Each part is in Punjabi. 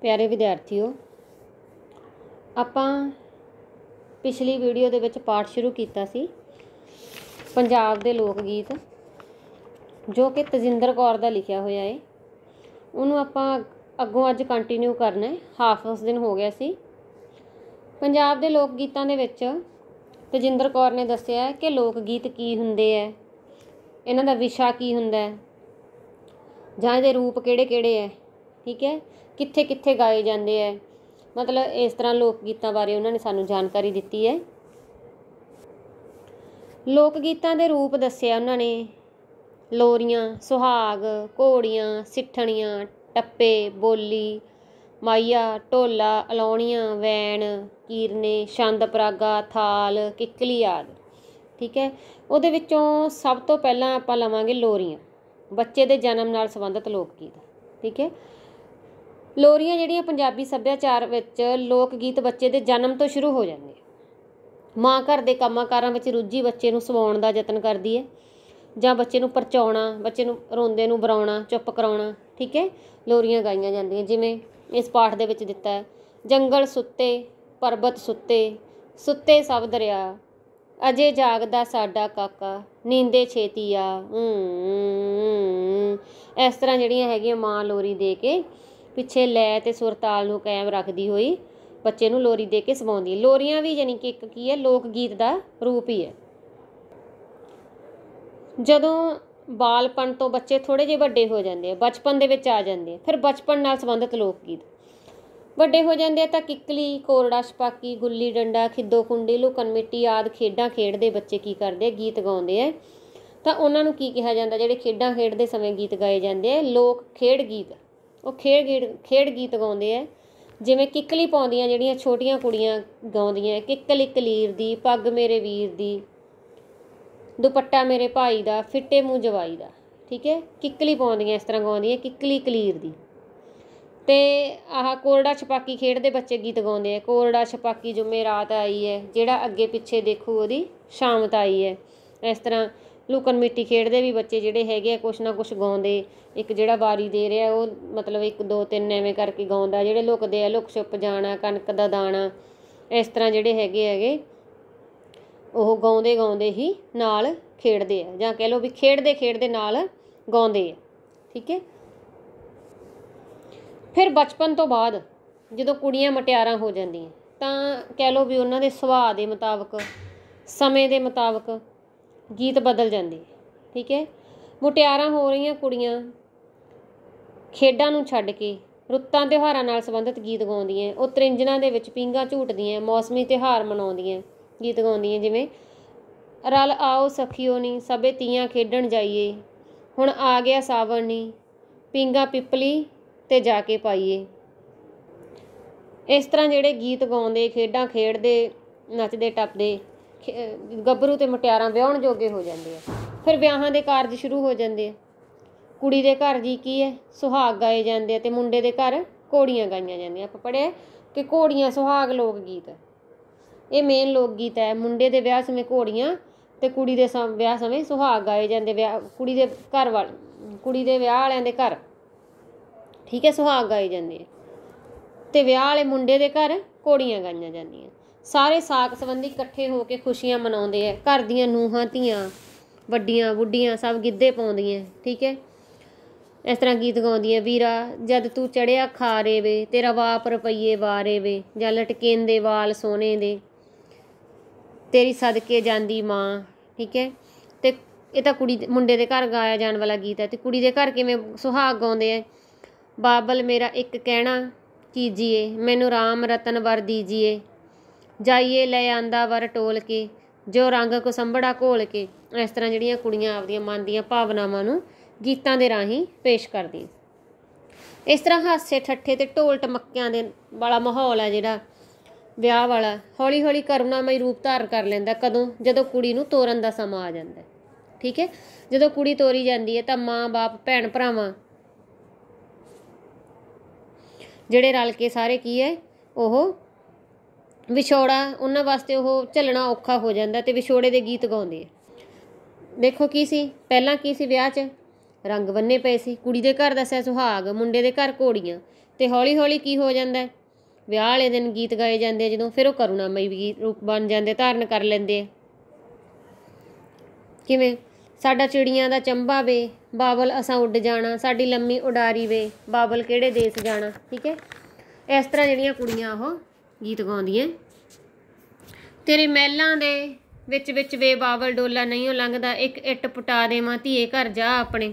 ਪਿਆਰੇ ਵਿਦਿਆਰਥੀਓ ਆਪਾਂ ਪਿਛਲੀ ਵੀਡੀਓ ਦੇ ਵਿੱਚ ਪਾਠ ਸ਼ੁਰੂ ਕੀਤਾ ਸੀ ਪੰਜਾਬ ਦੇ ਲੋਕ ਗੀਤ ਜੋ ਕਿ ਤਜਿੰਦਰ ਕੌਰ ਦਾ ਲਿਖਿਆ ਹੋਇਆ ਹੈ ਉਹਨੂੰ ਆਪਾਂ ਅੱਗੋਂ ਅੱਜ ਕੰਟੀਨਿਊ ਕਰਨਾ ਹੈ ਹਾਫ ਉਸ ਦਿਨ ਹੋ ਗਿਆ ਸੀ ਪੰਜਾਬ ਦੇ ਲੋਕ ਗੀਤਾਂ ਦੇ ਵਿੱਚ ਤਜਿੰਦਰ ਕੌਰ ਨੇ ਦੱਸਿਆ ਕਿ ਲੋਕ ਗੀਤ ਕੀ ਹੁੰਦੇ ਐ ਇਹਨਾਂ ਦਾ ਵਿਸ਼ਾ ਕੀ ਹੁੰਦਾ ਹੈ ਜਾਂ ਇਹਦੇ ਰੂਪ ਕਿਹੜੇ-ਕਿਹੜੇ ਐ ਠੀਕ ਹੈ ਕਿੱਥੇ ਕਿੱਥੇ ਗਾਏ ਜਾਂਦੇ ਐ ਮਤਲਬ ਇਸ ਤਰ੍ਹਾਂ ਲੋਕ ਗੀਤਾਂ ਬਾਰੇ ਉਹਨਾਂ ਨੇ ਸਾਨੂੰ ਜਾਣਕਾਰੀ ਦਿੱਤੀ ਐ ਲੋਕ ਗੀਤਾਂ ਦੇ ਰੂਪ ਦੱਸਿਆ ਉਹਨਾਂ ਨੇ ਲੋਰੀਆਂ ਸੁਹਾਗ ਘੋੜੀਆਂ ਸਿੱਠਣੀਆਂ ਟੱਪੇ ਬੋਲੀ ਮਾਇਆ ਢੋਲਾ ਅਲੌਣੀਆਂ ਵੈਣ ਕੀਰਨੇ ਛੰਦ ਪਰਾਗਾ ਥਾਲ ਕਿੱਕਲੀ ਆਦਿ ਠੀਕ ਹੈ ਉਹਦੇ ਵਿੱਚੋਂ ਸਭ ਤੋਂ ਪਹਿਲਾਂ ਆਪਾਂ ਲਵਾਂਗੇ ਲੋਰੀਆਂ ਬੱਚੇ ਦੇ ਜਨਮ ਨਾਲ ਸੰਬੰਧਿਤ ਲੋਕ ਗੀਤ ਠੀਕ ਹੈ ਲੋਰੀਆਂ ਜਿਹੜੀਆਂ ਪੰਜਾਬੀ ਸੱਭਿਆਚਾਰ ਵਿੱਚ ਲੋਕ ਗੀਤ ਬੱਚੇ ਦੇ ਜਨਮ ਤੋਂ ਸ਼ੁਰੂ ਹੋ ਜਾਂਦੇ ਆ ਮਾਂ ਘਰ ਦੇ ਕੰਮਾਂਕਾਰਾਂ ਵਿੱਚ ਰੁੱਝੀ ਬੱਚੇ ਨੂੰ ਸਵਾਉਣ ਦਾ ਯਤਨ ਕਰਦੀ ਹੈ ਜਾਂ ਬੱਚੇ ਨੂੰ ਪਰਚਾਉਣਾ ਬੱਚੇ ਨੂੰ ਰੋਂਦੇ ਨੂੰ ਬਰਾਉਣਾ ਚੁੱਪ ਕਰਾਉਣਾ ਠੀਕ ਹੈ ਲੋਰੀਆਂ ਗਾਈਆਂ ਜਾਂਦੀਆਂ ਜਿਵੇਂ ਇਸ ਪਾਠ ਦੇ ਵਿੱਚ ਦਿੱਤਾ ਹੈ ਜੰਗਲ ਸੁੱਤੇ ਪਰਬਤ ਸੁੱਤੇ ਸੁੱਤੇ ਸਭ ਦਰਿਆ ਅਜੇ ਜਾਗਦਾ ਸਾਡਾ ਕਾਕਾ ਨੀਂਦੇ ਛੇਤੀ ਆ ਹੂੰ ਇਸ ਤਰ੍ਹਾਂ ਜਿਹੜੀਆਂ ਹੈਗੀਆਂ ਮਾਂ ਲੋਰੀ ਦੇ ਕੇ ਪਿੱਛੇ ਲੈ ਤੇ ਸੁਰਤਾਲ ਨੂੰ ਕਾਇਮ ਰੱਖਦੀ ਹੋਈ ਬੱਚੇ ਨੂੰ ਲੋਰੀ ਦੇ ਕੇ ਸਵਾਉਂਦੀ ਹੈ ਲੋਰੀਆਂ ਵੀ ਯਾਨੀ ਕਿ ਇੱਕ ਕੀ ਹੈ ਲੋਕ ਗੀਤ ਦਾ ਰੂਪ ਹੀ ਹੈ ਜਦੋਂ ਬਾਲਪਨ ਤੋਂ ਬੱਚੇ ਥੋੜੇ ਜਿਹਾ ਵੱਡੇ ਹੋ ਜਾਂਦੇ ਆ ਬਚਪਨ ਦੇ ਵਿੱਚ ਆ ਜਾਂਦੇ ਆ ਫਿਰ ਬਚਪਨ ਨਾਲ ਸੰਬੰਧਿਤ ਲੋਕ ਗੀਤ ਵੱਡੇ ਹੋ ਜਾਂਦੇ ਆ ਤਾਂ ਕਿੱਕਲੀ ਕੋਰੜਾ ਛਪਾਕੀ ਗੁੱਲੀ ਡੰਡਾ ਖਿੱਦੋ ਕੁੰਡੀ ਲੁਕਣ ਮਿੱਟੀ ਆਦ ਖੇਡਾਂ ਖੇਡਦੇ ਬੱਚੇ ਕੀ ਕਰਦੇ ਆ ਗੀਤ ਗਾਉਂਦੇ ਆ ਤਾਂ ਉਹਨਾਂ ਨੂੰ ਕੀ ਕਿਹਾ ਜਾਂਦਾ ਜਿਹੜੇ ਖੇਡਾਂ ਖੇਡਦੇ ਸਮੇਂ ਗੀਤ ਗਾਏ ਜਾਂਦੇ ਆ ਲੋਕ ਖੇਡ ਗੀਤ ਉਹ ਖੇਡ ਗੀਤ ਖੇਡ ਗੀਤ ਗਾਉਂਦੇ ਆ ਜਿਵੇਂ ਕਿੱਕਲੀ ਪਾਉਂਦੀਆਂ ਜਿਹੜੀਆਂ ਛੋਟੀਆਂ ਕੁੜੀਆਂ ਗਾਉਂਦੀਆਂ ਕਿੱਕਲੀ ਕਲੀਰ ਦੀ ਪੱਗ ਮੇਰੇ ਵੀਰ ਦੀ ਦੁਪੱਟਾ ਮੇਰੇ ਭਾਈ ਦਾ ਫਿੱਟੇ ਮੂੰਹ ਜਵਾਈ ਦਾ ਠੀਕ ਹੈ ਕਿੱਕਲੀ ਪਾਉਂਦੀਆਂ ਇਸ ਤਰ੍ਹਾਂ ਗਾਉਂਦੀਆਂ ਕਿੱਕਲੀ ਕਲੀਰ ਦੀ ਤੇ ਆਹ ਕੋਰੜਾ ਛਪਾਕੀ ਖੇਡਦੇ ਬੱਚੇ ਗੀਤ ਗਾਉਂਦੇ ਆ ਕੋਰੜਾ ਛਪਾਕੀ ਜੁਮੇ ਰਾਤ ਆਈ ਹੈ ਜਿਹੜਾ ਅੱਗੇ ਪਿੱਛੇ ਦੇਖੂ ਉਹਦੀ ਸ਼ਾਮਤ ਆਈ ਹੈ ਇਸ ਤਰ੍ਹਾਂ ਲੁਕਣ ਮਿੱਟੀ ਖੇਡਦੇ ਵੀ ਬੱਚੇ ਜਿਹੜੇ ਹੈਗੇ ਆ ਕੁਛ ਨਾ ਕੁਛ ਗਾਉਂਦੇ ਇੱਕ ਜਿਹੜਾ ਵਾਰੀ ਦੇ ਰਿਹਾ ਉਹ ਮਤਲਬ ਇੱਕ ਦੋ ਤਿੰਨ ਐਵੇਂ ਕਰਕੇ ਗਾਉਂਦਾ ਜਿਹੜੇ ਲੁਕਦੇ ਆ ਲੁਕ ਛੁਪ ਜਾਣਾ ਕਣਕ ਦਾ ਦਾਣਾ ਇਸ ਤਰ੍ਹਾਂ ਜਿਹੜੇ ਹੈਗੇ ਹੈਗੇ ਉਹ ਗਾਉਂਦੇ ਗਾਉਂਦੇ ਹੀ ਨਾਲ ਖੇਡਦੇ ਆ ਜਾਂ ਕਹਿ ਲਓ ਵੀ ਖੇਡਦੇ ਖੇਡਦੇ ਨਾਲ ਗਾਉਂਦੇ ਆ ਠੀਕ ਹੈ ਫਿਰ ਬਚਪਨ ਤੋਂ ਬਾਅਦ ਜਦੋਂ ਕੁੜੀਆਂ ਮਟਿਆਰਾਂ ਹੋ ਜਾਂਦੀਆਂ ਤਾਂ ਕਹਿ ਲਓ ਵੀ ਉਹਨਾਂ ਦੇ ਸੁਭਾਅ ਦੇ ਮੁਤਾਬਕ ਸਮੇਂ ਦੇ ਮੁਤਾਬਕ ਗੀਤ ਬਦਲ ਜਾਂਦੀ ਠੀਕ ਹੈ ਮੁਟਿਆਰਾਂ ਹੋ ਰਹੀਆਂ ਕੁੜੀਆਂ ਖੇਡਾਂ ਨੂੰ ਛੱਡ ਕੇ ਰੁੱਤਾਂ ਤਿਉਹਾਰਾਂ ਨਾਲ ਸੰਬੰਧਿਤ ਗੀਤ ਗਾਉਂਦੀਆਂ ਉਹ ਤ੍ਰਿੰਜਣਾ ਦੇ ਵਿੱਚ ਪਿੰਗਾ ਝੂਟਦੀਆਂ ਮੌਸਮੀ ਤਿਹਾਰ ਮਨਾਉਂਦੀਆਂ ਗੀਤ ਗਾਉਂਦੀਆਂ ਜਿਵੇਂ ਰਲ ਆਓ ਸਖੀਓ ਨੀ ਸਭੇ ਤੀਆਂ ਖੇਡਣ ਜਾਈਏ ਹੁਣ ਆ ਗਿਆ ਸਾਵਣ ਨੀ ਪਿੰਗਾ ਪਿੱਪਲੀ ਤੇ ਜਾ ਕੇ ਪਾਈਏ ਇਸ ਤਰ੍ਹਾਂ ਜਿਹੜੇ ਗੀਤ ਗਾਉਂਦੇ ਖੇਡਾਂ ਖੇਡਦੇ ਨੱਚਦੇ ਟੱਪਦੇ ਗੱਭਰੂ ਤੇ ਮੁਟਿਆਰਾਂ ਵਿਆਹਣ ਜੋਗੇ ਹੋ ਜਾਂਦੇ ਆ ਫਿਰ ਵਿਆਹਾਂ ਦੇ ਕਾਰਜ ਸ਼ੁਰੂ ਹੋ ਜਾਂਦੇ ਆ ਕੁੜੀ ਦੇ ਘਰ ਜੀ ਕੀ ਹੈ ਸੁਹਾਗ ਗਾਏ ਜਾਂਦੇ ਆ ਤੇ ਮੁੰਡੇ ਦੇ ਘਰ ਕੋੜੀਆਂ ਗਾਈਆਂ ਜਾਂਦੀਆਂ ਆਪਾਂ ਪੜਿਆ ਕਿ ਕੋੜੀਆਂ ਸੁਹਾਗ ਲੋਕ ਗੀਤ ਇਹ ਮੇਨ ਲੋਕ ਗੀਤ ਹੈ ਮੁੰਡੇ ਦੇ ਵਿਆਹ ਸਮੇਂ ਕੋੜੀਆਂ ਤੇ ਕੁੜੀ ਦੇ ਵਿਆਹ ਸਮੇਂ ਸੁਹਾਗ ਗਾਏ ਜਾਂਦੇ ਵਿਆਹ ਕੁੜੀ ਦੇ ਘਰ ਵਾਲ ਕੁੜੀ ਦੇ ਵਿਆਹ ਵਾਲਿਆਂ ਦੇ ਘਰ ਠੀਕ ਹੈ ਸੁਹਾਗ ਗਾਏ ਜਾਂਦੇ ਤੇ ਵਿਆਹ ਵਾਲੇ ਮੁੰਡੇ ਦੇ ਘਰ ਕੋੜੀਆਂ ਗਾਈਆਂ ਜਾਂਦੀਆਂ ਸਾਰੇ ਸਾਕ ਸੰਬੰਧੀ ਇਕੱਠੇ ਹੋ ਕੇ ਖੁਸ਼ੀਆਂ ਮਨਾਉਂਦੇ ਆ ਘਰ ਦੀਆਂ ਨੂਹਾਂ ਧੀਆਂ ਵੱਡੀਆਂ ਬੁੱਢੀਆਂ ਸਭ ਗਿੱਧੇ ਪਾਉਂਦੀਆਂ ਠੀਕ ਹੈ ਇਸ ਤਰ੍ਹਾਂ ਗੀਤ ਗਾਉਂਦੀਆਂ ਵੀਰਾ ਜਦ ਤੂੰ ਚੜਿਆ ਖਾਰੇ ਵੇ ਤੇਰਾ ਬਾਪ ਰੁਪਈਏ ਵਾਰੇ ਵੇ ਜਾਂ ਲਟਕੇਂਦੇ ਵਾਲ ਸੋਨੇ ਦੇ ਤੇਰੀ ਸਦਕੇ ਜਾਂਦੀ ਮਾਂ ਠੀਕ ਹੈ ਤੇ ਇਹ ਤਾਂ ਕੁੜੀ ਮੁੰਡੇ ਦੇ ਘਰ ਗਾਇਆ ਜਾਣ ਵਾਲਾ ਗੀਤ ਹੈ ਤੇ ਕੁੜੀ ਦੇ ਘਰ ਕਿਵੇਂ ਸੁਹਾਗ ਗਾਉਂਦੇ ਐ ਬਾਬਲ ਮੇਰਾ ਇੱਕ ਕਹਿਣਾ ਕੀਜੀਏ ਮੈਨੂੰ ਰਾਮ ਰਤਨ ਵਰ ਦੀਜੀਏ ਜਾਈਏ ਲੈ ਆਂਦਾ ਵਰ ਟੋਲ ਕੇ ਜੋ ਰੰਗ ਸੰਭੜਾ ਘੋਲ ਕੇ ਇਸ ਤਰ੍ਹਾਂ ਜਿਹੜੀਆਂ ਕੁੜੀਆਂ ਆਪਦੀਆਂ ਮਨ ਦੀਆਂ ਭਾਵਨਾਵਾਂ ਨੂੰ ਗੀਤਾਂ ਦੇ ਰਾਹੀਂ ਪੇਸ਼ ਕਰਦੀ ਇਸ ਤਰ੍ਹਾਂ ਹਾਸੇ ਠੱਠੇ ਤੇ ਢੋਲ ਟਮੱਕਿਆਂ ਦੇ ਵਾਲਾ ਮਾਹੌਲ ਆ ਜਿਹੜਾ ਵਿਆਹ ਵਾਲਾ ਹੌਲੀ ਹੌਲੀ ਕਰੁਣਾਮਈ ਰੂਪ ਧਾਰ ਕਰ ਲੈਂਦਾ ਕਦੋਂ ਜਦੋਂ ਕੁੜੀ ਨੂੰ ਤੋਰਨ ਦਾ ਸਮਾਂ ਆ ਜਾਂਦਾ ਠੀਕ ਹੈ ਜਦੋਂ ਕੁੜੀ ਤੋਰੀ ਜਾਂਦੀ ਹੈ ਤਾਂ ਮਾਂ-ਬਾਪ ਭੈਣ ਭਰਾਵਾਂ ਜਿਹੜੇ ਰਲ ਕੇ ਸਾਰੇ ਕੀ ਹੈ ਉਹ ਵਿਛੋੜਾ ਉਹਨਾਂ ਵਾਸਤੇ ਉਹ ਚੱਲਣਾ ਔਖਾ ਹੋ ਜਾਂਦਾ ਤੇ ਵਿਛੋੜੇ ਦੇ ਗੀਤ ਗਾਉਂਦੇ ਆ ਦੇਖੋ ਕੀ ਸੀ ਪਹਿਲਾਂ ਕੀ ਸੀ ਵਿਆਹ 'ਚ ਰੰਗ ਬੰਨੇ ਪਏ ਸੀ ਕੁੜੀ ਦੇ ਘਰ ਦਾ ਸੁਹਾਗ ਮੁੰਡੇ ਦੇ ਘਰ ਕੋੜੀਆਂ ਤੇ ਹੌਲੀ-ਹੌਲੀ ਕੀ ਹੋ ਜਾਂਦਾ ਵਿਆਹ ਵਾਲੇ ਦਿਨ ਗੀਤ ਗਾਏ ਜਾਂਦੇ ਆ ਜਦੋਂ ਫਿਰ ਉਹ ਕਰੁਣਾਮਈ ਰੂਪ ਬਣ ਜਾਂਦੇ ਧਾਰਨ ਕਰ ਲੈਂਦੇ ਆ ਕਿਵੇਂ ਸਾਡਾ ਚਿੜੀਆਂ ਦਾ ਚੰਬਾ ਵੇ ਬਾਬਲ ਅਸਾਂ ਉੱਡ ਜਾਣਾ ਸਾਡੀ ਲੰਮੀ ਉਡਾਰੀ ਵੇ ਬਾਬਲ ਕਿਹੜੇ ਦੇਸ ਜਾਣਾ ਠੀਕ ਹੈ ਇਸ ਤਰ੍ਹਾਂ ਜਿਹੜੀਆਂ ਕੁੜੀਆਂ ਉਹ ਗੀਤ ਗਾਉਂਦੀ ਐ ਤੇਰੇ ਮਹਿਲਾਂ ਦੇ ਵਿੱਚ ਵਿੱਚ ਵੇ ਬਾਵਲ ਡੋਲਾ ਨਹੀਂ ਲੰਘਦਾ ਇੱਕ ਇੱਟ ਪੁਟਾ ਦੇਵਾਂ ਧੀਏ ਘਰ ਜਾ ਆਪਣੇ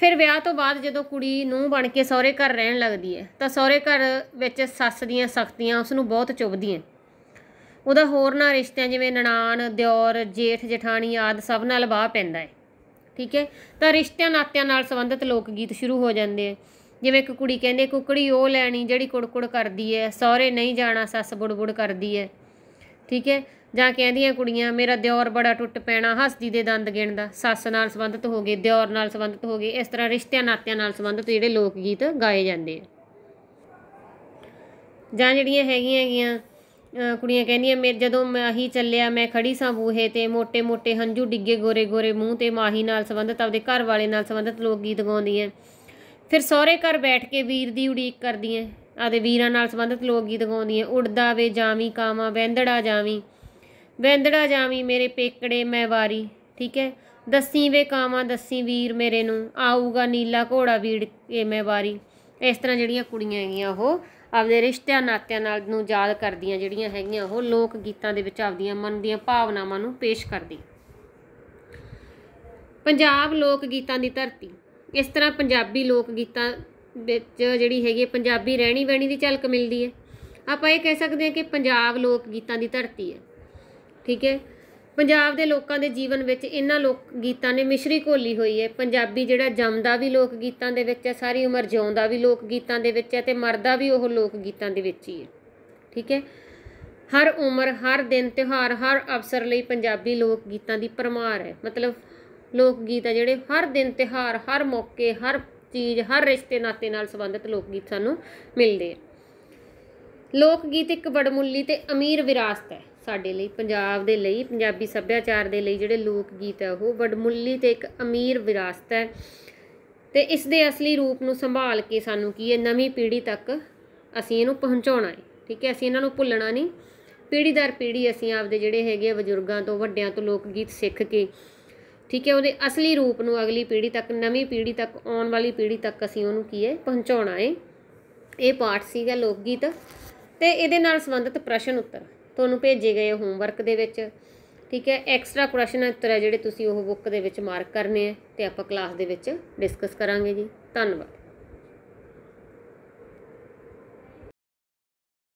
ਫਿਰ ਵਿਆਹ ਤੋਂ ਬਾਅਦ ਜਦੋਂ ਕੁੜੀ ਨੂੰ ਬਣ ਕੇ ਸਹੁਰੇ ਘਰ ਰਹਿਣ ਲੱਗਦੀ ਹੈ ਤਾਂ ਸਹੁਰੇ ਘਰ ਵਿੱਚ ਸੱਸ ਦੀਆਂ ਸਖਤੀਆਂ ਉਸ ਨੂੰ ਬਹੁਤ ਚੁਭਦੀਆਂ ਉਹਦਾ ਹੋਰ ਨਾ ਰਿਸ਼ਤਿਆਂ ਜਿਵੇਂ ਨਨਾਣ ਦਿਉਰ ਜੇਠ ਜਠਾਣੀ ਆਦ ਸਭ ਨਾਲ ਵਾਹ ਪੈਂਦਾ ਹੈ ਠੀਕ ਹੈ ਤਾਂ ਰਿਸ਼ਤਿਆਂ ਨਾਤਿਆਂ ਨਾਲ ਸੰਬੰਧਿਤ ਲੋਕ ਗੀਤ ਸ਼ੁਰੂ ਹੋ ਜਾਂਦੇ ਆ ਜਿਵੇਂ ਇੱਕ ਕੁੜੀ ਕਹਿੰਦੇ ਕੁਕੜੀ ਉਹ ਲੈਣੀ ਜਿਹੜੀ ਕੁੜਕੁੜ ਕਰਦੀ ਐ ਸਹੁਰੇ ਨਹੀਂ ਜਾਣਾ ਸੱਸ ਬੁੜਬੁੜ ਕਰਦੀ ਐ ਠੀਕ ਹੈ ਜਾਂ ਕਹਿੰਦੀਆਂ ਕੁੜੀਆਂ ਮੇਰਾ ਦਿਓਰ ਬੜਾ ਟੁੱਟ ਪੈਣਾ ਹਸਦੀ ਦੇ ਦੰਦ ਗਿਣਦਾ ਸੱਸ ਨਾਲ ਸੰਬੰਧਿਤ ਹੋ ਗਏ ਦਿਓਰ ਨਾਲ ਸੰਬੰਧਿਤ ਹੋ ਗਏ ਇਸ ਤਰ੍ਹਾਂ ਰਿਸ਼ਤਿਆਂ ਨਾਤਿਆਂ ਨਾਲ ਸੰਬੰਧਿਤ ਜਿਹੜੇ ਲੋਕ ਗੀਤ ਗਾਏ ਜਾਂਦੇ ਆ ਜਾਂ ਜਿਹੜੀਆਂ ਹੈਗੀਆਂ ਹੈਗੀਆਂ ਕੁੜੀਆਂ ਕਹਿੰਦੀਆਂ ਮੇਰੇ ਜਦੋਂ ਮੈਂ ਅਹੀ ਚੱਲਿਆ ਮੈਂ ਖੜੀ ਸਾਂ ਬੂਹੇ ਤੇ ਮੋٹے-ਮੋٹے ਹੰਝੂ ਡਿੱਗੇ ਗੋਰੇ-ਗੋਰੇ ਮੂੰਹ ਤੇ ਮਾਹੀ ਨਾਲ ਸੰਬੰਧਿਤ ਆਪਦੇ ਘਰ ਵਾਲੇ ਨਾਲ ਸੰਬੰਧਿਤ ਲੋਕ ਗੀਤ ਗਾਉਂਦੀਆਂ ਫਿਰ ਸਹੁਰੇ ਘਰ ਬੈਠ ਕੇ ਵੀਰ ਦੀ ਉਡੀਕ ਕਰਦੀਆਂ ਆਦੇ ਵੀਰਾਂ ਨਾਲ ਸੰਬੰਧਿਤ ਲੋਕ ਗੀਤ ਗਾਉਂਦੀਆਂ ਉੜਦਾ ਵੇ ਜਾਵੀਂ ਕਾਵਾ ਵੈਂਦੜਾ ਜਾਵੀਂ ਵੈਂਦੜਾ ਜਾਵੀਂ ਮੇਰੇ ਪੇਕੜੇ ਮੈਂ ਵਾਰੀ ਠੀਕ ਹੈ ਦੱਸੀ ਵੇ ਕਾਵਾ ਦੱਸੀ ਵੀਰ ਮੇਰੇ ਨੂੰ ਆਊਗਾ ਨੀਲਾ ਘੋੜਾ ਵੀੜ ਕੇ ਮੈਂ ਵਾਰੀ ਇਸ ਤਰ੍ਹਾਂ ਜਿਹੜੀਆਂ ਕੁੜੀਆਂ ਹੈਗੀਆਂ ਉਹ ਆਪਦੇ ਰਿਸ਼ਤਿਆਂ ਨਾਤਿਆਂ ਨਾਲ ਨੂੰ ਯਾਦ ਕਰਦੀਆਂ ਜਿਹੜੀਆਂ ਹੈਗੀਆਂ ਉਹ ਲੋਕ ਗੀਤਾਂ ਦੇ ਵਿੱਚ ਆਪਦੀਆਂ ਮਨ ਦੀਆਂ ਭਾਵਨਾਵਾਂ ਨੂੰ ਪੇਸ਼ ਕਰਦੀ ਪੰਜਾਬ ਲੋਕ ਗੀਤਾਂ ਦੀ ਧਰਤੀ ਇਸ ਤਰ੍ਹਾਂ ਪੰਜਾਬੀ ਲੋਕ ਗੀਤਾਂ ਵਿੱਚ ਜਿਹੜੀ ਹੈਗੀ ਪੰਜਾਬੀ ਰਹਿਣੀ ਬਹਿਣੀ ਦੀ ਝਲਕ ਮਿਲਦੀ ਹੈ ਆਪਾਂ ਇਹ ਕਹਿ ਸਕਦੇ ਹਾਂ ਕਿ ਪੰਜਾਬ ਲੋਕ ਗੀਤਾਂ ਦੀ ਧਰਤੀ ਹੈ ਠੀਕ ਹੈ ਪੰਜਾਬ ਦੇ ਲੋਕਾਂ ਦੇ ਜੀਵਨ ਵਿੱਚ ਇਹਨਾਂ ਲੋਕ ਗੀਤਾਂ ਨੇ ਮਿਸ਼ਰੀ ਕੋਲੀ ਹੋਈ ਹੈ ਪੰਜਾਬੀ ਜਿਹੜਾ ਜੰਮਦਾ ਵੀ ਲੋਕ ਗੀਤਾਂ ਦੇ ਵਿੱਚ ਹੈ ਸਾਰੀ ਉਮਰ ਜਿਉਂਦਾ ਵੀ ਲੋਕ ਗੀਤਾਂ ਦੇ ਵਿੱਚ ਹੈ ਤੇ ਮਰਦਾ ਵੀ ਉਹ ਲੋਕ ਗੀਤਾਂ ਦੇ ਵਿੱਚ ਹੀ ਹੈ ਠੀਕ ਹੈ ਹਰ ਉਮਰ ਹਰ ਦਿਨ ਤਿਉਹਾਰ ਹਰ ਅਵਸਰ ਲਈ ਪੰਜਾਬੀ ਲੋਕ ਗੀਤਾਂ ਦੀ ਪਰਮਾਰ ਹੈ ਮਤਲਬ ਲੋਕ ਗੀਤ ਆ ਜਿਹੜੇ ਹਰ ਦਿਨ ਤਿਹਾਰ ਹਰ ਮੌਕੇ ਹਰ ਚੀਜ਼ ਹਰ ਰਿਸ਼ਤੇ ਨਾਤੇ ਨਾਲ ਸੰਬੰਧਿਤ ਲੋਕ ਗੀਤ ਸਾਨੂੰ ਮਿਲਦੇ ਆ ਲੋਕ ਗੀਤ ਇੱਕ ਬੜਮੁੱਲੀ ਤੇ ਅਮੀਰ ਵਿਰਾਸਤ ਹੈ ਸਾਡੇ ਲਈ ਪੰਜਾਬ ਦੇ ਲਈ ਪੰਜਾਬੀ ਸੱਭਿਆਚਾਰ ਦੇ ਲਈ ਜਿਹੜੇ ਲੋਕ ਗੀਤ ਹੈ ਉਹ ਬੜਮੁੱਲੀ ਤੇ ਇੱਕ ਅਮੀਰ ਵਿਰਾਸਤ ਹੈ ਤੇ ਇਸ ਦੇ ਅਸਲੀ ਰੂਪ ਨੂੰ ਸੰਭਾਲ ਕੇ ਸਾਨੂੰ ਕੀ ਹੈ ਨਵੀਂ ਪੀੜ੍ਹੀ ਤੱਕ ਅਸੀਂ ਇਹਨੂੰ ਪਹੁੰਚਾਉਣਾ ਹੈ ਠੀਕ ਹੈ ਅਸੀਂ ਇਹਨਾਂ ਨੂੰ ਭੁੱਲਣਾ ਨਹੀਂ ਪੀੜ੍ਹੀ ਦਰ ਪੀੜ੍ਹੀ ਅਸੀਂ ਆਪਦੇ ਜਿਹੜੇ ਹੈਗੇ ਬਜ਼ੁਰਗਾਂ ਤੋਂ ਵੱਡਿਆਂ ਤੋਂ ਲੋਕ ਗੀਤ ਸਿੱਖ ਕੇ ਠੀਕ ਹੈ ਉਹਦੇ ਅਸਲੀ ਰੂਪ ਨੂੰ ਅਗਲੀ ਪੀੜ੍ਹੀ ਤੱਕ ਨਵੀਂ ਪੀੜ੍ਹੀ ਤੱਕ ਆਉਣ ਵਾਲੀ ਪੀੜ੍ਹੀ ਤੱਕ ਅਸੀਂ ਉਹਨੂੰ ਕੀ ਹੈ ਪਹੁੰਚਾਉਣਾ ਹੈ ਇਹ ਪਾਠ ਸੀਗਾ ਲੋਕ ਗੀਤ ਤੇ ਇਹਦੇ ਨਾਲ ਸੰਬੰਧਿਤ ਪ੍ਰਸ਼ਨ ਉੱਤਰ ਤੁਹਾਨੂੰ ਭੇਜੇ ਗਏ ਹੋਮਵਰਕ ਦੇ ਵਿੱਚ ਠੀਕ ਹੈ ਐਕਸਟਰਾ ਪ੍ਰਸ਼ਨ ਉੱਤਰ ਹੈ ਜਿਹੜੇ ਤੁਸੀਂ ਉਹ ਬੁੱਕ ਦੇ ਵਿੱਚ ਮਾਰਕ ਕਰਨੇ ਆ ਤੇ ਆਪਾਂ ਕਲਾਸ ਦੇ ਵਿੱਚ ਡਿਸਕਸ ਕਰਾਂਗੇ ਜੀ ਧੰਨਵਾਦ